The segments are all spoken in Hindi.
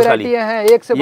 एक से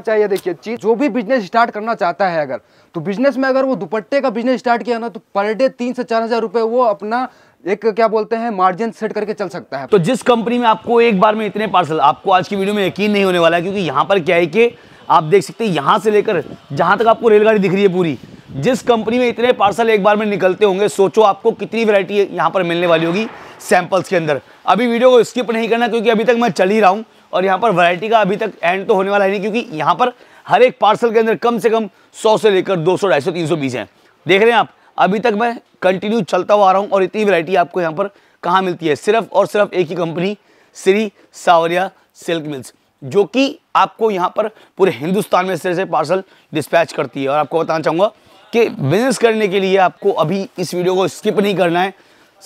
चाहिए देखिए जो भी बिजनेस स्टार्ट करना चाहता है अगर तो बिजनेस में अगर वो दुपट्टे का बिजनेस स्टार्ट किया ना तो पर डे तीन से चार हजार रुपए वो अपना एक क्या बोलते हैं मार्जिन सेट करके चल सकता है तो जिस कंपनी में आपको एक बार में इतने पार्सल आपको आज की वीडियो में यकीन नहीं होने वाला है क्योंकि यहाँ पर क्या है कि आप देख सकते हैं यहाँ से लेकर जहाँ तक आपको रेलगाड़ी दिख रही है पूरी जिस कंपनी में इतने पार्सल एक बार में निकलते होंगे सोचो आपको कितनी वैरायटी यहाँ पर मिलने वाली होगी सैंपल्स के अंदर अभी वीडियो को स्किप नहीं करना क्योंकि अभी तक मैं चल ही रहा हूँ और यहाँ पर वैरायटी का अभी तक एंड तो होने वाला है नहीं क्योंकि यहाँ पर हर एक पार्सल के अंदर कम से कम सौ से लेकर दो सौ ढाई सौ तीन सौ बीस देख रहे हैं आप अभी तक मैं कंटिन्यू चलता हुआ आ रहा हूँ और इतनी वरायटी आपको यहाँ पर कहाँ मिलती है सिर्फ और सिर्फ एक ही कंपनी श्री सावरिया सिल्क मिल्स जो कि आपको यहाँ पर पूरे हिंदुस्तान में इस तरह से पार्सल डिस्पैच करती है और आपको बताना चाहूँगा कि बिजनेस करने के लिए आपको अभी इस वीडियो को स्किप नहीं करना है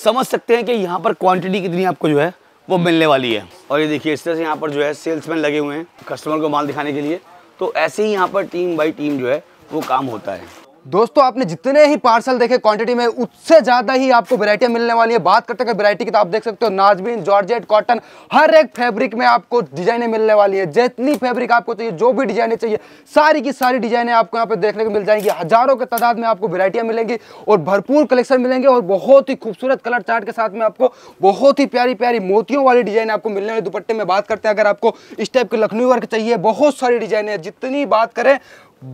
समझ सकते हैं कि यहाँ पर क्वांटिटी कितनी आपको जो है वो मिलने वाली है और ये देखिए इस तरह से यहाँ पर जो है सेल्समैन लगे हुए हैं कस्टमर को माल दिखाने के लिए तो ऐसे ही यहाँ पर टीम बाई टीम जो है वो काम होता है दोस्तों आपने जितने ही पार्सल देखे क्वांटिटी में उससे ज़्यादा ही आपको वैरायटियाँ मिलने वाली है बात करते हैं वैरायटी की तो आप देख सकते हो नाजमीन जॉर्जेट कॉटन हर एक फैब्रिक में आपको डिजाइनें मिलने वाली है जितनी फैब्रिक आपको चाहिए जो भी डिजाइनें चाहिए सारी की सारी डिजाइनें आपको यहाँ पे देखने को मिल जाएंगी हज़ारों के तादाद में आपको वेरायटियाँ मिलेंगी और भरपूर कलेक्शन मिलेंगे और बहुत ही खूबसूरत कलर चार्ट के साथ में आपको बहुत ही प्यारी प्यारी मोतियों वाली डिजाइन आपको मिलने वाली दुपट्टे में बात करते हैं अगर आपको इस टाइप के लखनऊ वर्क चाहिए बहुत सारी डिजाइने जितनी बात करें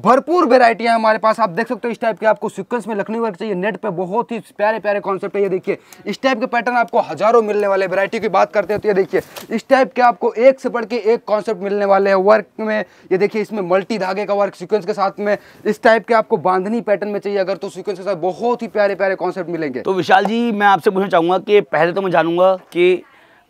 भरपूर वेरायटियाँ हमारे पास आप देख सकते हो इस टाइप के आपको सिक्वेंस में लखनऊ वर्क चाहिए नेट पे बहुत ही प्यारे प्यारे कॉन्सेप्ट है ये देखिए इस टाइप के पैटर्न आपको हजारों मिलने वाले वेरायटी की बात करते हैं तो ये देखिए इस टाइप के आपको एक से बढ़ के एक कॉन्सेप्ट मिलने वाले हैं वर्क में ये देखिए इसमें मल्टी धागे का वर्क सीक्वेंस के साथ में इस टाइप के आपको बांधनी पैटर्न में चाहिए अगर तो सीक्वेंस के साथ बहुत ही प्यारे प्यारे कॉन्सेप्ट मिलेंगे तो विशाल जी मैं आपसे पूछना चाहूँगा कि पहले तो मैं जानूंगा कि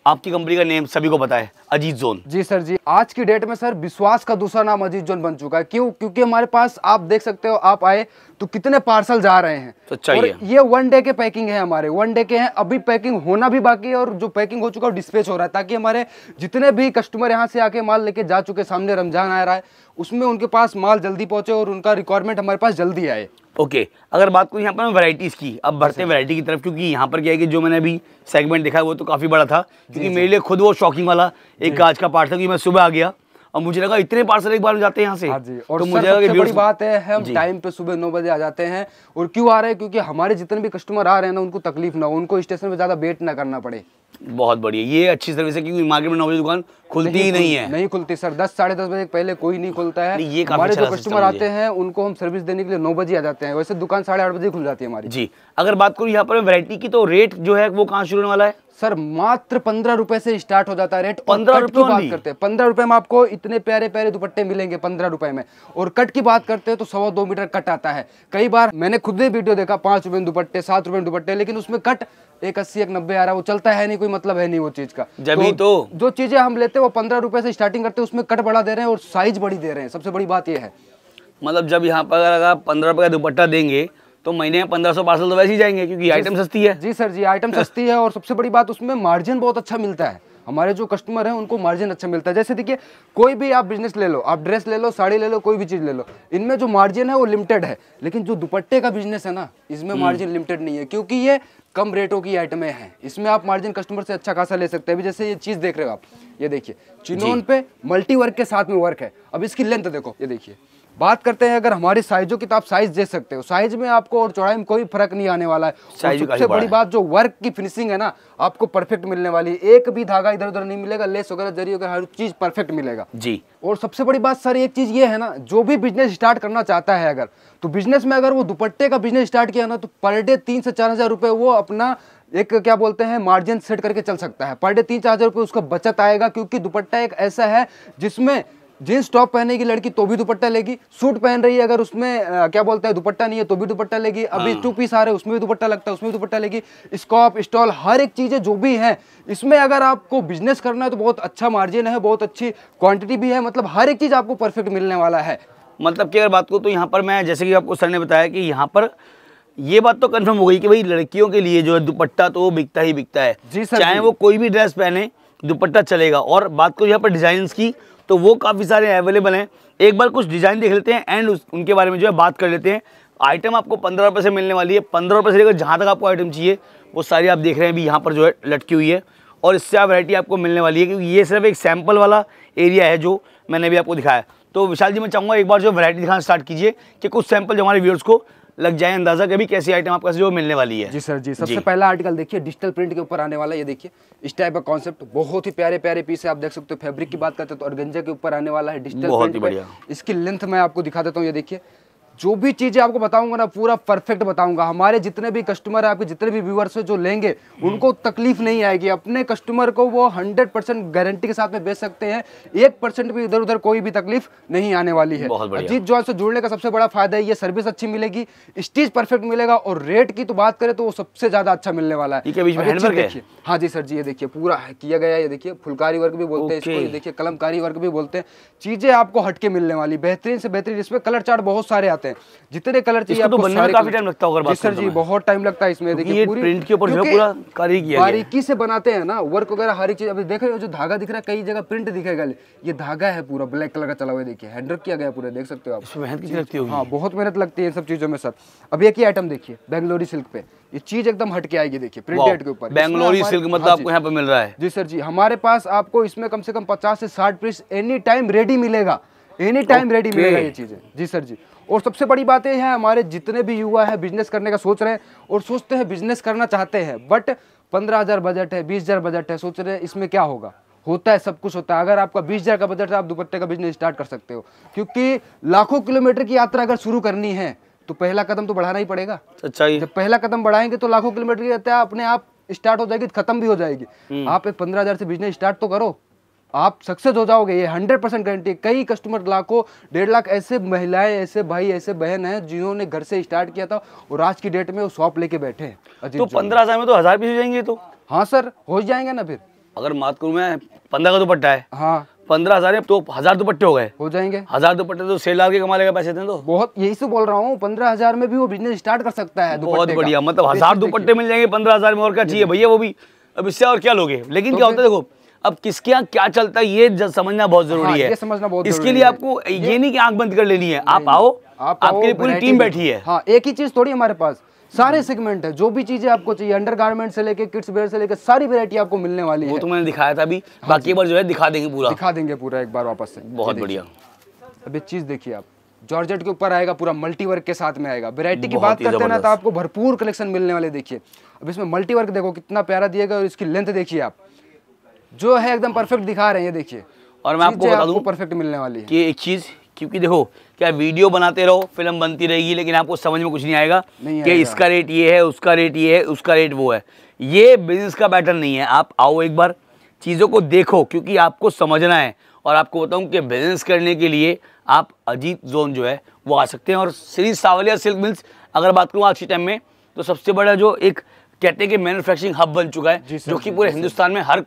आपकी कंपनी का नेम सभी को बताए अजीत जोन जी सर जी आज की डेट में सर विश्वास का दूसरा नाम अजीत जोन बन चुका है क्यों क्योंकि हमारे पास आप देख सकते हो आप आए तो कितने पार्सल जा रहे हैं तो चाहिए और ये वन डे के पैकिंग है हमारे वन डे के हैं अभी पैकिंग होना भी बाकी है और जो पैकिंग हो चुका है डिस्पेच हो रहा है ताकि हमारे जितने भी कस्टमर यहाँ से आके माल लेके जा चुके सामने रमजान आ रहा है उसमें उनके पास माल जल्दी पहुंचे और उनका रिक्वायरमेंट हमारे पास जल्दी आए ओके okay, अगर बात करूँ यहाँ पर वैराइटीज़ की अब बढ़ते हैं अच्छा। की तरफ क्योंकि यहाँ पर क्या है कि जो मैंने अभी सेगमेंट देखा वो तो काफ़ी बड़ा था क्योंकि मेरे लिए खुद वो शॉकिंग वाला एक आज का पार्ट था कि मैं सुबह आ गया और मुझे लगा इतने पार्सल एक बार जाते हैं यहाँ से हाँ जी और तो मुझे लगा बड़ी बात है हम टाइम पे सुबह नौ बजे आ जाते हैं और क्यों आ रहे हैं क्योंकि हमारे जितने भी कस्टमर आ रहे हैं ना उनको तकलीफ ना हो उनको स्टेशन पे ज्यादा वेट ना करना पड़े बहुत बढ़िया ये अच्छी सर्विस है क्योंकि मार्केट में नौ बजे दुकान खुलती नहीं, ही नहीं है नहीं खुलती सर दस साढ़े दस बजे पहले कोई नहीं खुलता है ये हमारे जो कस्टमर अच्छा आते हैं उनको हम सर्विस देने के लिए नौ बजे आ जाते हैं वैसे दुकान साढ़े आठ बजे खुल जाती है हमारी जी अगर बात करूँ यहाँ पर वैरायटी की तो रेट जो है वो कहाँ शुरू होने वाला है सर मात्र पंद्रह रुपए से स्टार्ट हो जाता है रेट पंद्रह रुपए बात करते हैं पंद्रह रुपए में आपको इतने प्यारे प्यारे दुपट्टे मिलेंगे पंद्रह रुपए में और कट की बात करते हैं तो सवा दो मीटर कट आता है कई बार मैंने खुद ही वीडियो देखा पांच रुपए में दुपट्टे सात रुपए में दुपट्टे लेकिन उसमें कट एक अस्सी एक नब्बे आ रहा है वो चलता है नहीं कोई मतलब है नहीं वो चीज का जबी तो, तो जो चीजें हम लेते हैं वो पंद्रह रुपए से स्टार्टिंग करते हैं उसमें कट बढ़ा दे रहे हैं और साइज बड़ी दे रहे हैं सबसे बड़ी बात यह है मतलब जब यहाँ पर अगर आप पंद्रह रुपये का दुपट्टा देंगे तो महीने में पंद्रह सौ पार्सल तो वैसे ही जाएंगे क्योंकि आइटम सस्ती है जी सर जी आइटम सस्ती है और सबसे बड़ी बात उसमें मार्जिन बहुत अच्छा मिलता है हमारे जो कस्टमर हैं उनको मार्जिन अच्छा मिलता है जैसे देखिए कोई भी आप बिजनेस ले लो आप ड्रेस ले लो साड़ी ले लो कोई भी चीज़ ले लो इनमें जो मार्जिन है वो लिमिटेड है लेकिन जो दुपट्टे का बिजनेस है ना इसमें मार्जिन हम्म। लिमिटेड नहीं है क्योंकि ये कम रेटों की आइटमें हैं इसमें आप मार्जिन कस्टमर से अच्छा खासा ले सकते हैं अभी जैसे ये चीज़ देख रहे हो आप ये देखिए चिनोन पे मल्टी वर्क के साथ में वर्क है अब इसकी लेंथ देखो ये देखिए बात करते हैं अगर हमारी साइजों की तो आप साइज दे सकते हो साइज में आपको और चौड़ाई में कोई फर्क नहीं आने वाला है सबसे बड़ी बात जो वर्क की फिनिशिंग है ना आपको परफेक्ट मिलने वाली है एक भी धागा इधर उधर नहीं मिलेगा लेस वगैरह जरिए वगैरह हर चीज परफेक्ट मिलेगा जी और सबसे बड़ी बात सर एक चीज ये है ना जो भी बिजनेस स्टार्ट करना चाहता है अगर तो बिजनेस में अगर वो दुपट्टे का बिजनेस स्टार्ट किया ना तो पर डे तीन से चार हजार रुपए वो अपना एक क्या बोलते हैं मार्जिन सेट करके चल सकता है पर डे तीन चार हजार रुपये उसका बचत आएगा क्योंकि दुपट्टा एक ऐसा है जिसमें जींस टॉप पहनेगी लड़की तो भी दुपट्टा लेगी सूट पहन रही है अगर उसमें आ, क्या बोलते हैं दुपट्टा नहीं है तो भी दुपट्टा लेगी अभी हाँ। टू पीस आ रहे उसमें भी दुपट्टा लगता है उसमें भी दुपट्टा लेगी स्कॉप स्टॉल हर एक चीज़ें जो भी है इसमें अगर आपको बिजनेस करना है तो बहुत अच्छा मार्जिन है बहुत अच्छी क्वान्टिटी भी है मतलब हर एक चीज़ आपको परफेक्ट मिलने वाला है मतलब की अगर बात करूँ तो यहाँ पर मैं जैसे कि आपको सर ने बताया कि यहाँ पर ये बात तो कन्फर्म हो गई कि भाई लड़कियों के लिए जो है दुपट्टा तो बिकता ही बिकता है जी सर चाहे वो कोई भी ड्रेस पहने दुपट्टा चलेगा और बात करो यहाँ पर डिजाइन की तो वो काफ़ी सारे अवेलेबल हैं एक बार कुछ डिज़ाइन देख लेते हैं एंड उनके बारे में जो है बात कर लेते हैं आइटम आपको पंद्रह रुपये से मिलने वाली है पंद्रह रुपये से लेकर जहाँ तक आपको आइटम चाहिए वो सारी आप देख रहे हैं अभी यहाँ पर जो है लटकी हुई है और इससे आप वैरायटी आपको मिलने वाली है क्योंकि ये सिर्फ एक सैम्पल वाला एरिया है जो मैंने अभी आपको दिखाया तो विशाल जी मैं चाहूँगा एक बार जो वैरायटी दिखाना स्टार्ट कीजिए कि कुछ सैम्पल जो हमारे व्यूअर्स को लग जाए अंदाजा कभी कैसी आइटम आपका जो मिलने वाली है जी सर जी सबसे पहला आर्टिकल देखिए डिजिटल प्रिंट के ऊपर आने वाला ये देखिए इस टाइप का कॉन्सेप्ट बहुत ही प्यारे प्यारे पीस है आप देख सकते हो फेब्रिक की बात करते हो तो ऑर्गेंजा के ऊपर आने वाला है डिजिटल बहुत ही बढ़िया इसकी लेंथ मैं आपको दिखा देता हूँ ये देखिए जो भी चीज़ें आपको बताऊंगा ना पूरा परफेक्ट बताऊंगा हमारे जितने भी कस्टमर है आपके जितने भी व्यूअर्स है जो लेंगे हम्म। उनको तकलीफ नहीं आएगी अपने कस्टमर को वो हंड्रेड परसेंट गारंटी के साथ में बेच सकते हैं एक परसेंट भी इधर उधर कोई भी तकलीफ नहीं आने वाली है अजीत जॉन से जुड़ने का सबसे बड़ा फायदा है ये सर्विस अच्छी मिलेगी स्टीज परफेक्ट मिलेगा और रेट की तो बात करें तो वो सबसे ज्यादा अच्छा मिलने वाला है हाँ जी सर जी ये देखिए पूरा किया गया ये देखिए फुलकारी वर्क भी बोलते हैं देखिए कलमकारी वर्क भी बोलते हैं चीजें आपको हटके मिलने वाली बेहतरीन से बेहतरीन इसमें कलर चार्ट बहुत सारे आते हैं हैं जितने कलर चाहिए तो आपको बनने में काफी टाइम लगता होगा जी सर जी बहुत टाइम लगता है इसमें देखिए प्रिंट के ऊपर पूरा बारीकी से बनाते हैं ना वर्क वगैरह हर एक चीज अभी देख रहे हो जो धागा दिख रहा है कई जगह प्रिंट दिखेगा ये धागा है पूरा ब्लैक कलर का चला हुआ देखिए हैंडवर्क किया गया पूरा देख सकते हो आप मेहनत कितनी लगती होगी हाँ, बहुत मेहनत लगती है इन सब चीजों में सर अभी एक ही आइटम देखिए बेंगलोरी सिल्क पे ये चीज एकदम हटके आएगी देखिए प्रिंटेड के ऊपर बेंगलोरी सिल्क मतलब हाँ आपको यहाँ पे मिल रहा है जी सर जी हमारे पास आपको इसमें कम से कम पचास से साठ पीस एनी टाइम रेडी मिलेगा एनी टाइम रेडी मिलेगा ये चीजें जी सर जी और सबसे बड़ी बात यह है हमारे जितने भी युवा हैं बिजनेस करने का सोच रहे हैं और सोचते हैं बिजनेस करना चाहते हैं बट पंद्रह हज़ार बजट है बीस हज़ार बजट है सोच रहे हैं इसमें क्या होगा होता है सब कुछ होता है अगर आपका बीस हज़ार का बजट है आप दुपट्टे का बिजनेस स्टार्ट कर सकते हो क्योंकि लाखों किलोमीटर की यात्रा अगर शुरू करनी है तो पहला कदम तो बढ़ाना ही पड़ेगा अच्छा जब पहला कदम बढ़ाएंगे तो लाखों किलोमीटर की यात्रा अपने आप स्टार्ट हो जाएगी खत्म भी हो जाएगी हम्म। आप एक पंद्रह हज़ार से बिजनेस स्टार्ट तो करो आप सक्सेस हो जाओगे ये हंड्रेड परसेंट गारंटी कई कस्टमर लाखों डेढ़ लाख ऐसे महिलाएं ऐसे भाई ऐसे बहन हैं जिन्होंने घर से स्टार्ट किया था और आज की डेट में वो शॉप लेके बैठे हैं तो पंद्रह हज़ार में तो हज़ार भी हो जाएंगे तो हाँ सर हो जाएंगे ना फिर अगर बात करूँ मैं पंद्रह का दुपट्टा है हाँ पंद्रह हजार तो हजार दुपट्टे हो गए हो जाएंगे हजार दुपट्टे तो सेल लाख के कमा लेगा पैसे तो बहुत यही से तो बोल रहा हूँ पंद्रह हजार में भी वो बिजनेस स्टार्ट कर सकता है बहुत बढ़िया मतलब हजार दुपट्टे मिल जाएंगे पंद्रह हजार में और क्या चाहिए भैया वो भी अब इससे और क्या लोगे लेकिन क्या तो होता है देखो अब किसके यहाँ क्या चलता है ये समझना बहुत हाँ, जरूरी हाँ, है ये समझना बहुत इसके लिए आपको ये नहीं कि आंख बंद कर लेनी है आप आओ आपके लिए पूरी टीम बैठी है हाँ एक ही चीज थोड़ी हमारे पास सारे सेगमेंट है जो भी चीजें आपको चाहिए अंडरगारमेंट से लेके किड्स वेयर से लेके सारी वेरायटी आपको मिलने वाली है वो तो मैंने दिखाया था अभी हाँ बाकी बार जो है दिखा देंगे पूरा दिखा देंगे पूरा एक बार वापस से बहुत बढ़िया अब एक चीज देखिए आप जॉर्जेट के ऊपर आएगा पूरा मल्टीवर्क के साथ में आएगा वेरायटी की बात करते ना तो आपको भरपूर कलेक्शन मिलने वाले देखिए अब इसमें मल्टीवर्क देखो कितना प्यारा दिएगा और इसकी लेंथ देखिए आप जो है एकदम परफेक्ट दिखा रहे हैं ये देखिए और मैं आपको बता दूं परफेक्ट मिलने वाली है कि एक चीज़ क्योंकि देखो क्या वीडियो बनाते रहो फिल्म बनती रहेगी लेकिन आपको समझ में कुछ नहीं आएगा नहीं कि इसका रेट ये है उसका रेट ये है उसका रेट वो है ये बिजनेस का बैटर नहीं है आप आओ एक बार चीज़ों को देखो क्योंकि आपको समझना है और आपको बताऊँ कि बिजनेस करने के लिए आप अजीत जोन जो है वो आ सकते हैं और श्री सावलिया सिल्क मिल्स अगर बात करूँ आज के टाइम में तो सबसे बड़ा जो एक कहते हैं कि मैन्युफैक्चरिंग हब बन चुका है जो कि पूरे हिंदुस्तान में हर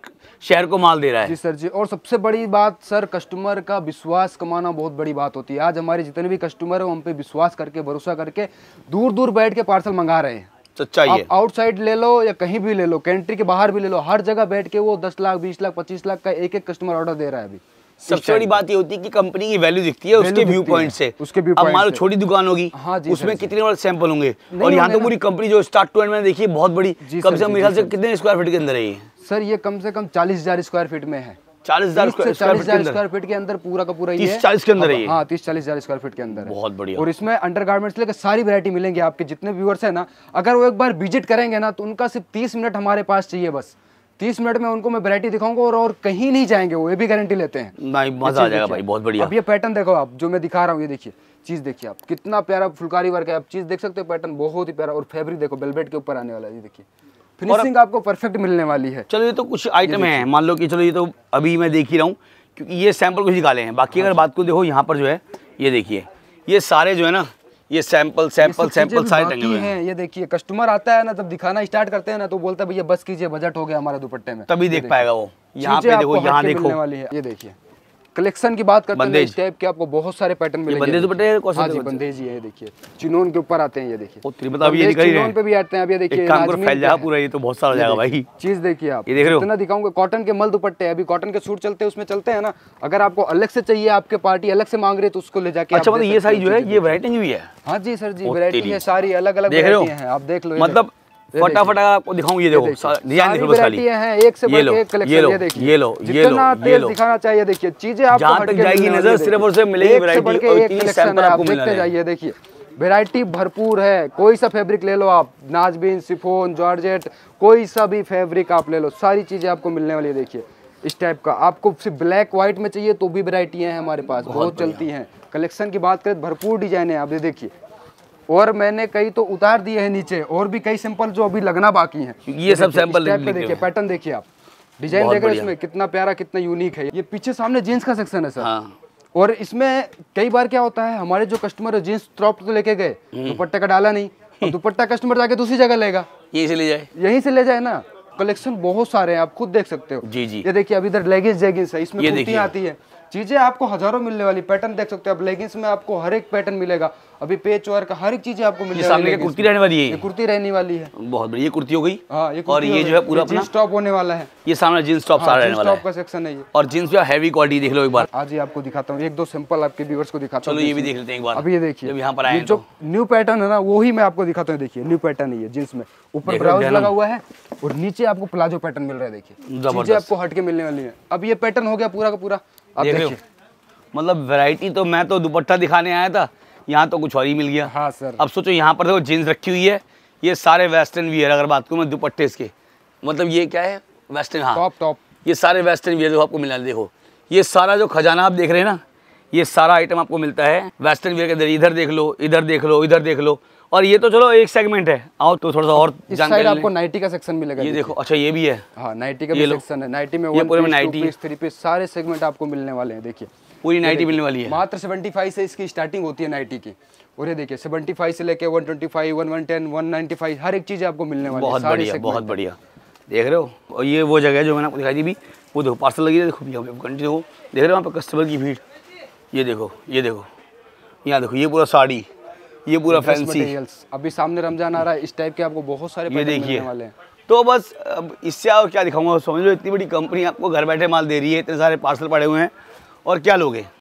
शहर को माल दे रहा है जी सर जी और सबसे बड़ी बात सर कस्टमर का विश्वास कमाना बहुत बड़ी बात होती है आज हमारे जितने भी कस्टमर है हम पे विश्वास करके भरोसा करके दूर दूर बैठ के पार्सल मंगा रहे हैं सच्चाई है आउटसाइड ले लो या कहीं भी ले लो कंट्री के बाहर भी ले लो हर जगह बैठ के वो दस लाख बीस लाख पच्चीस लाख का एक एक कस्टमर ऑर्डर दे रहा है अभी सबसे बड़ी बात ये होती है कि कंपनी की वैल्यू दिखती है उसके व्यू पॉइंट से उसके व्यू अब मान लो छोटी दुकान होगी हाँ उसमें कितने बड़े सैंपल होंगे और यहाँ तो पूरी कंपनी जो स्टार्ट टू एंड में देखी बहुत बड़ी कम से कम मेरे से कितने स्क्वायर फीट के अंदर है सर ये कम से कम चालीस हजार स्क्वायर फीट में है चालीस हजार स्क्वायर फीट के अंदर पूरा का पूरा तीस चालीस के अंदर है हाँ के अंदर बहुत बढ़िया और इसमें अंडर गार्मेंट्स लेकर सारी वैरायटी मिलेंगे आपके जितने व्यूअर्स है ना अगर वो एक बार विजिट करेंगे ना तो उनका सिर्फ तीस मिनट हमारे पास चाहिए बस तीस मिनट में उनको मैं वैरायटी दिखाऊंगा और, और कहीं नहीं जाएंगे वो ये भी गारंटी लेते हैं नहीं मजा आ जाएगा भाई बहुत बढ़िया अब ये पैटर्न देखो आप जो मैं दिखा रहा हूँ ये देखिए चीज देखिए आप कितना प्यारा फुलकारी वर्क है आप चीज देख सकते हो पैटर्न बहुत ही प्यारा और फेब्रिक देखो बेलबेट के ऊपर आने वाला है ये देखिए फिनिशिंग आपको परफेक्ट मिलने वाली है चलो ये तो कुछ आइटम है मान लो कि चलो ये तो अभी मैं देख ही रहा हूँ क्योंकि ये सैंपल कुछ निकाले हैं बाकी हाँ अगर बात को देखो यहाँ पर जो है ये देखिए ये सारे जो है ना ये सैंपल सैंपल सैंपल सारे टंगे हुए हैं ये देखिए कस्टमर आता है ना तब दिखाना स्टार्ट करते हैं ना तो बोलता है भैया बस कीजिए बजट हो गया हमारा दुपट्टे में तभी देख पाएगा वो यहाँ पे देखो यहाँ देखो वाली है ये देखिए कलेक्शन की बात करते हैं इस आपको बहुत सारे पैटर्न मिलेंगे हाँ जी बंदेज देखिए चुनौन के ऊपर आते हैं ये देखिए मतलब पे भी आते हैं अब ये देखिए पूरा ये तो बहुत सारा जाएगा भाई चीज देखिए आप ये देख रहे हो इतना दिखाऊंगा कॉटन के मल दुपट्टे अभी कॉटन के सूट चलते हैं उसमें चलते हैं ना अगर आपको अलग से चाहिए आपके पार्टी अलग से मांग रहे तो उसको ले जाके अच्छा मतलब ये सारी जो है ये वैरायटी भी है हाँ जी सर जी वरायटी है सारी अलग अलग वैरायटी है आप देख लो मतलब फटाफट अगर आपको दिखाऊंगी ये देखो डिजाइन देख लो खाली हैं एक से ये लो ये लो ये लो ये लो ये लो दिखाना चाहिए देखिए चीजें आपको जहां तक जाएगी नजर सिर्फ और सिर्फ मिलेगी वैरायटी और तीन सैंपल आपको मिलने जाइए देखिए वेराइटी भरपूर है कोई सा फैब्रिक ले लो आप नाजबीन सिफोन जॉर्जेट कोई सा भी फैब्रिक आप ले लो सारी चीज़ें आपको मिलने वाली है देखिए इस टाइप का आपको सिर्फ ब्लैक व्हाइट में चाहिए तो भी वेराइटियाँ हैं हमारे पास बहुत, बहुत चलती हैं कलेक्शन की बात करें भरपूर डिजाइन है आप ये देखिए और मैंने कई तो उतार दिए हैं नीचे और भी कई सैंपल जो अभी लगना बाकी हैं ये सब सैंपल देखिए पैटर्न देखिए आप डिजाइन देख रहे इसमें कितना प्यारा कितना यूनिक है ये पीछे सामने जीन्स का सेक्शन है सर हाँ। और इसमें कई बार क्या होता है हमारे जो कस्टमर है जीन्स टॉप तो लेके गए हम्म। दुपट्टा का डाला नहीं दुपट्टा कस्टमर जाके दूसरी जगह लेगा यही से ले जाए यही से ले जाए ना कलेक्शन बहुत सारे हैं आप खुद देख सकते हो जी जी ये देखिए अभी इधर लेगेज जेगिंस है इसमें आती है चीज़ें आपको हजारों मिलने वाली पैटर्न देख सकते हो आप लेगिंग्स में आपको हर एक पैटर्न मिलेगा अभी पेच वर्क हर एक चीज आपको मिलेगी सामने की कुर्ती रहने वाली है ये कुर्ती रहने वाली है बहुत बढ़िया ये कुर्ती हो गई हाँ, और ये जो है पूरा अपना स्टॉप होने वाला है ये सामने जींस टॉप हाँ, सारा रहने वाला है का सेक्शन है ये और जींस जो हैवी क्वालिटी देख लो एक बार आज ही आपको दिखाता हूँ एक दो सिंपल आपके व्यूअर्स को दिखाता हूँ चलो ये भी देख लेते हैं एक बार अभी ये देखिए यहाँ पर आए जो न्यू तो। पैटर्न है ना वो मैं आपको दिखाता हूँ देखिए न्यू पैटर्न ये जींस में ऊपर ब्राउज लगा हुआ है और नीचे आपको प्लाजो पैटर्न मिल रहा है देखिए आपको हटके मिलने वाली है अब ये पैटर्न हो गया पूरा का पूरा देख रहे हो मतलब वैरायटी तो मैं तो दुपट्टा दिखाने आया था यहाँ तो कुछ और ही मिल गया हाँ सर अब सोचो यहाँ पर देखो जीन्स रखी हुई है ये सारे वेस्टर्न वियर अगर बात करूँ मैं दुपट्टे इसके मतलब ये क्या है वेस्टर्न हाँ टॉप टॉप ये सारे वेस्टर्न वियर जो आपको मिला देखो ये सारा जो खजाना आप देख रहे हैं ना ये सारा आइटम आपको मिलता है वेस्टर्न वियर के इधर देख लो इधर देख लो इधर देख लो और ये तो चलो एक सेगमेंट है आओ तो थोड़ा सा और इस साइड आपको नाइटी का सेक्शन मिलेगा ये देखो अच्छा ये भी है हाँ नाइटी का भी सेक्शन है नाइटी में पूरे में नाइटी थ्री पीस सारे सेगमेंट आपको मिलने वाले हैं देखिए पूरी नाइटी मिलने वाली है मात्र सेवेंटी फाइव से इसकी स्टार्टिंग होती है नाइटी की और ये देखिए सेवेंटी फाइव से लेके one twenty five one one ten one ninety five हर एक चीज़ आपको मिलने वाली है बहुत बढ़िया बहुत बढ़िया देख रहे हो और ये वो जगह है जो मैंने आपको दिखाई दी भी वो देखो पार्सल लगी देखो भैया कंटिन्यू देख रहे हो वहाँ पर कस्टमर की भीड़ ये देखो ये देखो यहाँ देखो ये पूरा साड़ी ये पूरा फैंसी अभी सामने रमजान आ रहा है इस टाइप के आपको बहुत सारे ये देखिए वाले तो बस अब इससे और क्या दिखाऊंगा समझ लो इतनी बड़ी कंपनी आपको घर बैठे माल दे रही है इतने सारे पार्सल पड़े हुए हैं और क्या लोगे